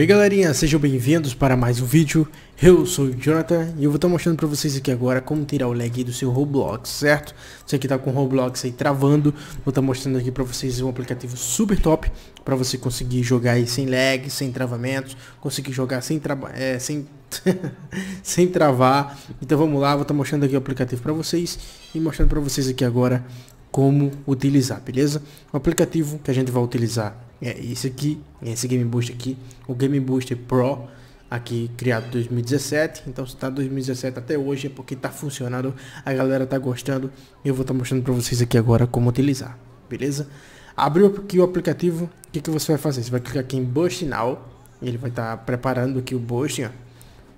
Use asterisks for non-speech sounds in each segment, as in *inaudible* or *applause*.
aí galerinha, sejam bem-vindos para mais um vídeo, eu sou o Jonathan e eu vou estar mostrando para vocês aqui agora como tirar o lag do seu Roblox, certo? Você que está com o Roblox aí travando, vou estar mostrando aqui para vocês um aplicativo super top para você conseguir jogar aí sem lag, sem travamentos, conseguir jogar sem, é, sem... *laughs* sem travar, então vamos lá, vou estar mostrando aqui o aplicativo para vocês e mostrando para vocês aqui agora como utilizar, beleza? O aplicativo que a gente vai utilizar é esse aqui, é esse Game Booster aqui, o Game Booster Pro, aqui criado em 2017, então se está 2017 até hoje é porque está funcionando, a galera está gostando, eu vou estar tá mostrando para vocês aqui agora como utilizar, beleza? Abriu aqui o aplicativo, o que, que você vai fazer? Você vai clicar aqui em Boost Now, ele vai estar tá preparando aqui o Boost,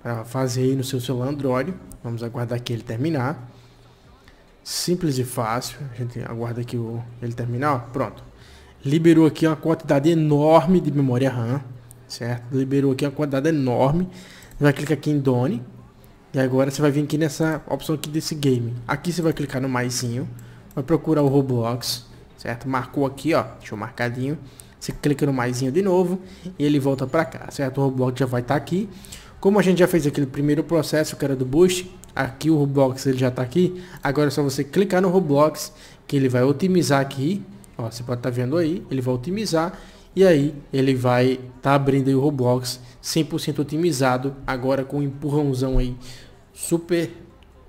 para fazer aí no seu celular Android, vamos aguardar que ele terminar, Simples e fácil. A gente aguarda aqui o, ele terminar. pronto. Liberou aqui uma quantidade enorme de memória RAM. Certo? Liberou aqui uma quantidade enorme. Vai clicar aqui em Done. E agora você vai vir aqui nessa opção aqui desse game. Aqui você vai clicar no maisinho. Vai procurar o Roblox. Certo? Marcou aqui, ó. Deixa eu marcadinho. Você clica no maisinho de novo. E ele volta pra cá. Certo? O Roblox já vai estar tá aqui. Como a gente já fez aquele primeiro processo que era do boost, aqui o Roblox ele já está aqui. Agora é só você clicar no Roblox que ele vai otimizar aqui. Ó, você pode estar tá vendo aí, ele vai otimizar e aí ele vai estar tá abrindo o Roblox 100% otimizado agora com um empurrãozão aí super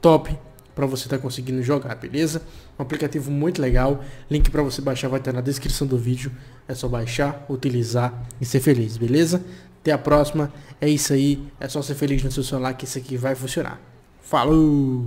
top para você estar tá conseguindo jogar, beleza? Um aplicativo muito legal, link para você baixar vai estar tá na descrição do vídeo, é só baixar, utilizar e ser feliz, beleza? Até a próxima. É isso aí. É só ser feliz no seu celular que isso aqui vai funcionar. Falou!